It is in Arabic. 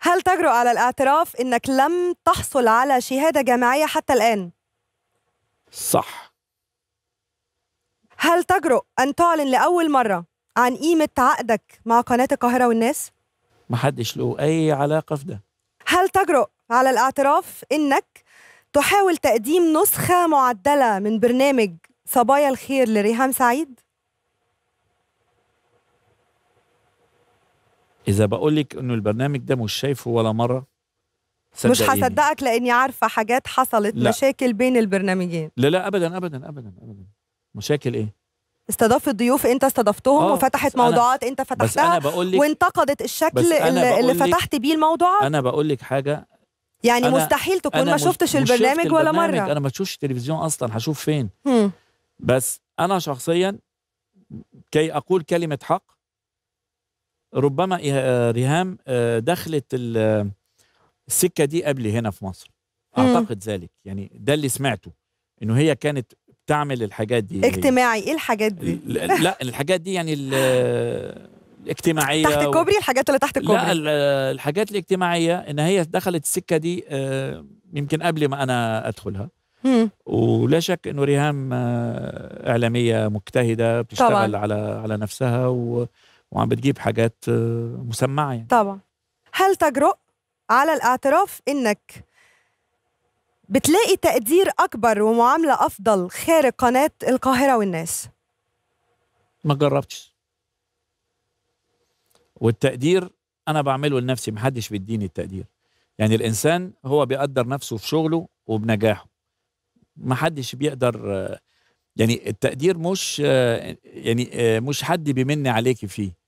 هل تجرؤ على الاعتراف انك لم تحصل على شهاده جامعيه حتى الان صح هل تجرؤ ان تعلن لاول مره عن قيمه عقدك مع قناه القاهره والناس محدش له اي علاقه في ده هل تجرؤ على الاعتراف انك تحاول تقديم نسخه معدله من برنامج صبايا الخير لريهام سعيد اذا بقول لك انه البرنامج ده مش شايفه ولا مره مش هصدقك لاني عارفه حاجات حصلت لا. مشاكل بين البرنامجين لا لا ابدا ابدا ابدا ابدا مشاكل ايه استضاف الضيوف انت استضفتهم آه، وفتحت موضوعات انت فتحتها أنا بقولك وانتقدت الشكل اللي, اللي فتحت بيه الموضوعات انا بقول لك حاجه يعني أنا مستحيل تكون ما شفتش البرنامج شفت ولا البرنامج مره انا ما تشوفش تلفزيون اصلا هشوف فين هم. بس انا شخصيا كي اقول كلمه حق ربما إيه، آه، ريهام آه، دخلت آه، السكه دي قبل هنا في مصر اعتقد ذلك يعني ده اللي سمعته انه هي كانت بتعمل الحاجات دي اجتماعي هي. ايه الحاجات دي لا الحاجات دي يعني الاجتماعيه تحت الكوبري الحاجات اللي تحت الكوبري لا الحاجات الاجتماعيه ان هي دخلت السكه دي يمكن قبل ما انا ادخلها ولا شك انه ريهام اعلاميه مجتهده بتشتغل طبعا. على على نفسها و وعم بتجيب حاجات آه، مسمعه يعني. طبعا هل تجرؤ على الاعتراف انك بتلاقي تقدير اكبر ومعامله افضل خارج قناه القاهره والناس ما جربتش والتقدير انا بعمله لنفسي محدش بيديني التقدير يعني الانسان هو بيقدر نفسه في شغله وبنجاحه محدش بيقدر آه، يعني التقدير مش آه، يعني مش حد بيمني عليكي فيه